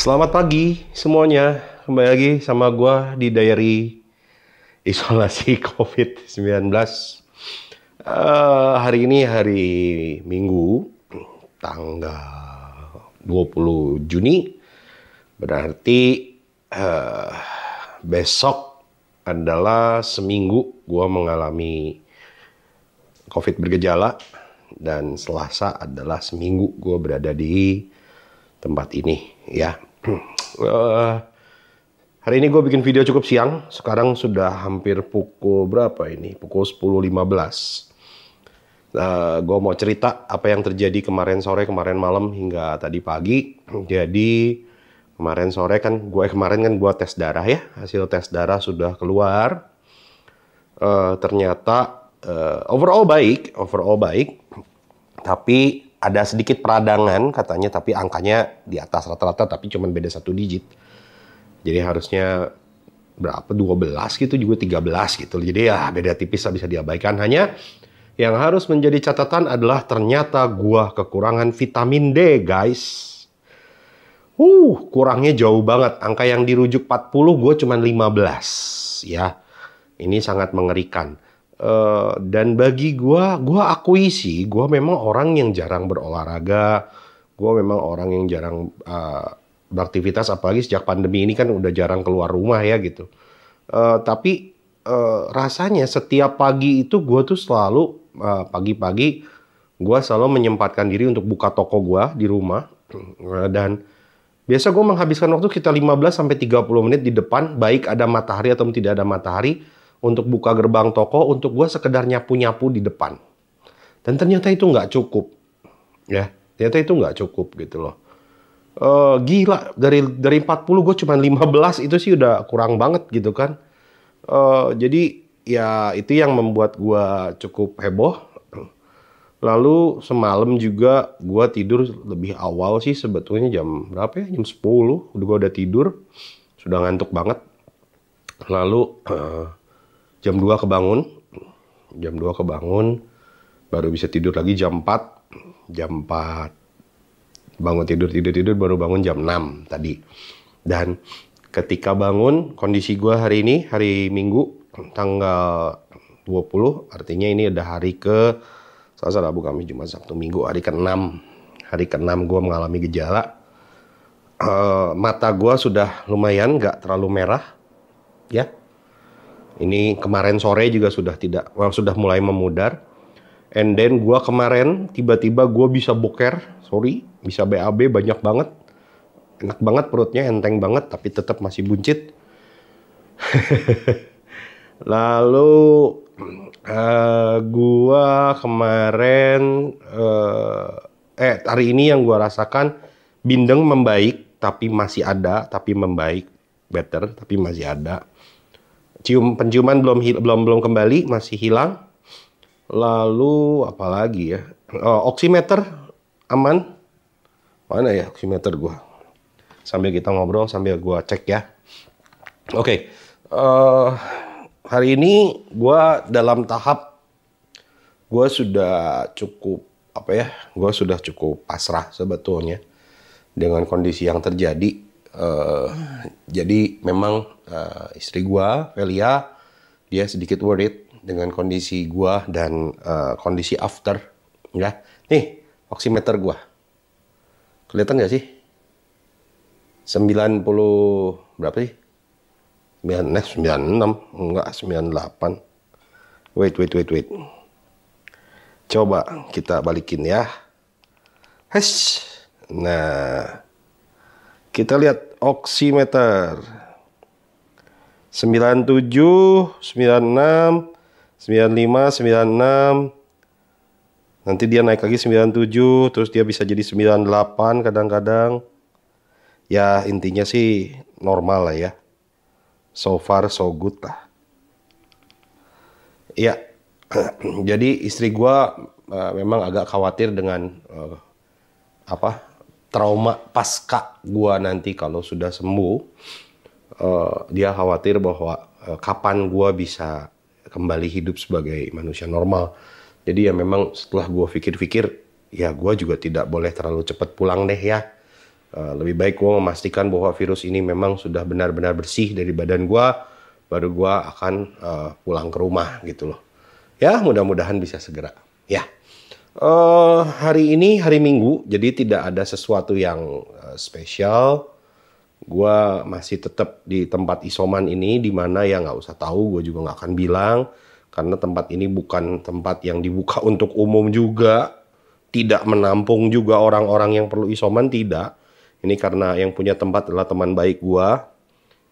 Selamat pagi semuanya. Kembali lagi sama gue di Diary Isolasi COVID-19. Uh, hari ini hari Minggu tanggal 20 Juni. Berarti uh, besok adalah seminggu gue mengalami COVID bergejala dan Selasa adalah seminggu gue berada di tempat ini ya Hmm. Eh, hari ini gue bikin video cukup siang. Sekarang sudah hampir pukul berapa ini? Pukul 10.15. Uh, gue mau cerita apa yang terjadi kemarin sore, kemarin malam hingga tadi pagi. Jadi kemarin sore kan gue eh, kemarin kan gue tes darah ya. Hasil tes darah sudah keluar. Uh, ternyata uh, overall baik, overall baik. Tapi ada sedikit peradangan katanya tapi angkanya di atas rata-rata tapi cuma beda satu digit. Jadi harusnya berapa 12 gitu juga 13 gitu. Jadi ya beda tipis bisa diabaikan hanya yang harus menjadi catatan adalah ternyata gua kekurangan vitamin D, guys. Uh, kurangnya jauh banget. Angka yang dirujuk 40 gua cuma 15 ya. Ini sangat mengerikan. Eh, dan bagi gue, gue akui sih, gue memang orang yang jarang berolahraga, gue memang orang yang jarang uh, beraktivitas, apalagi sejak pandemi ini kan udah jarang keluar rumah ya gitu. Uh, tapi uh, rasanya setiap pagi itu gue tuh selalu pagi pagi-pagi gue selalu menyempatkan diri untuk buka toko gue di rumah dan biasa gue menghabiskan waktu kita 15 sampai 30 menit di depan baik ada matahari atau tidak ada matahari untuk buka gerbang toko untuk gue sekedar nyapu-nyapu di depan. Dan ternyata itu nggak cukup. Ya, ternyata itu nggak cukup gitu loh. Uh, gila, dari dari 40 gue cuma 15 itu sih udah kurang banget gitu kan. Uh, jadi ya itu yang membuat gue cukup heboh. Lalu semalam juga gue tidur lebih awal sih sebetulnya jam berapa ya? Jam 10. Udah gue udah tidur. Sudah ngantuk banget. Lalu uh, jam 2 kebangun jam 2 kebangun baru bisa tidur lagi jam 4 jam 4 bangun tidur tidur tidur baru bangun jam 6 tadi dan ketika bangun kondisi gue hari ini hari minggu tanggal 20 artinya ini udah hari ke Selasa Rabu Kamis Jumat Sabtu Minggu hari ke-6 hari ke-6 gue mengalami gejala uh, mata gue sudah lumayan gak terlalu merah ya ini kemarin sore juga sudah tidak well, sudah mulai memudar. And then gue kemarin tiba-tiba gue bisa boker, sorry, bisa BAB banyak banget. Enak banget perutnya, enteng banget, tapi tetap masih buncit. Lalu uh, eh, gue kemarin uh, eh hari ini yang gue rasakan bindeng membaik tapi masih ada, tapi membaik better tapi masih ada cium penciuman belum belum belum kembali masih hilang lalu apalagi ya oh, oximeter aman mana ya oximeter gua sambil kita ngobrol sambil gua cek ya oke okay. uh, eh, hari ini gua dalam tahap gua sudah cukup apa ya gua sudah cukup pasrah sebetulnya dengan kondisi yang terjadi Uh, jadi memang uh, istri gua, Velia, dia sedikit worried dengan kondisi gua dan uh, kondisi after, ya. Nih, oximeter gua. Kelihatan nggak sih? 90 berapa sih? 96, 96, enggak 98. Wait, wait, wait, wait. Coba kita balikin ya. Hesh. Nah, kita lihat oximeter. 97, 96, 95, 96. Nanti dia naik lagi 97, terus dia bisa jadi 98 kadang-kadang. Ya intinya sih normal lah ya. So far so good lah. Ya, jadi istri gua uh, memang agak khawatir dengan uh, apa trauma pasca gua nanti kalau sudah sembuh uh, dia khawatir bahwa uh, kapan gua bisa kembali hidup sebagai manusia normal jadi ya memang setelah gua pikir-pikir ya gua juga tidak boleh terlalu cepat pulang deh ya uh, lebih baik gua memastikan bahwa virus ini memang sudah benar-benar bersih dari badan gua baru gua akan uh, pulang ke rumah gitu loh ya mudah-mudahan bisa segera ya Uh, hari ini hari Minggu, jadi tidak ada sesuatu yang uh, spesial. Gua masih tetap di tempat isoman ini, di mana ya nggak usah tahu, gue juga nggak akan bilang karena tempat ini bukan tempat yang dibuka untuk umum juga, tidak menampung juga orang-orang yang perlu isoman tidak. Ini karena yang punya tempat adalah teman baik gua.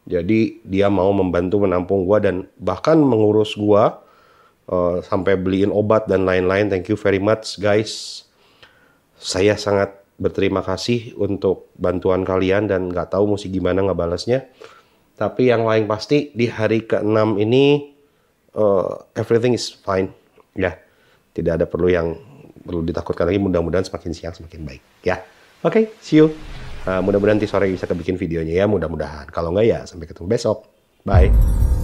Jadi dia mau membantu menampung gua dan bahkan mengurus gua uh, sampai beliin obat dan lain-lain. Thank you very much guys. Saya sangat berterima kasih untuk bantuan kalian dan nggak tahu mesti gimana ngebalasnya. Tapi yang lain pasti di hari ke-6 ini uh, everything is fine. Ya, tidak ada perlu yang perlu ditakutkan lagi. Mudah-mudahan semakin siang semakin baik. Ya, oke, okay, see you. Uh, mudah-mudahan nanti sore bisa kebikin videonya ya, mudah-mudahan. Kalau nggak ya sampai ketemu besok. Bye.